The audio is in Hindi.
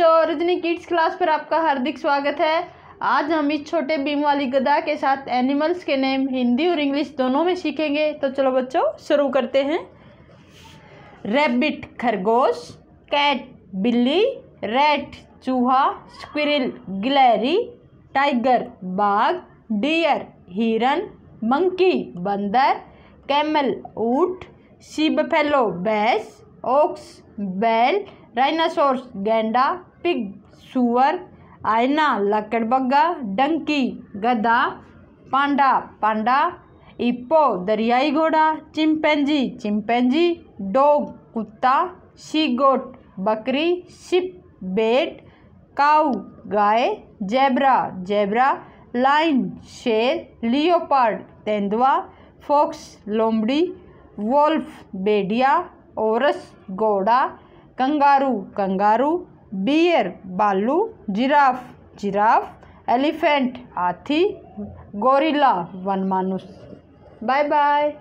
बच्चों रजनी किड्स क्लास पर आपका हार्दिक स्वागत है आज हम इस छोटे बीम वाली गदा के साथ एनिमल्स के नेम हिंदी और इंग्लिश दोनों में सीखेंगे तो चलो बच्चों शुरू करते हैं रैबिट खरगोश कैट बिल्ली रेट चूहा स्क्विरल गिलहरी टाइगर बाघ डियर हिरन मंकी बंदर कैमल ऊट सी बैस ओक्स बैल राइनासोर्स गेंडा पिग सुअर आयना लकड़बग्गा डंकी गधा पांडा पांडा इप्पो दरियाई घोड़ा चिंपैंजी चिंपैंजी डॉग कुत्ता शीगोट बकरी शिप बेट काऊ गाय जेबरा जेबरा लाइन शेर लियोपार्ड तेंदुआ फॉक्स लोमड़ी वोल्फ बेडिया ओरस घोड़ा कंगारू कंगारू बियर बालू जिराफ जिराफ एलिफेंट हाथी गोरिल्ला वन मानुस बाय बाय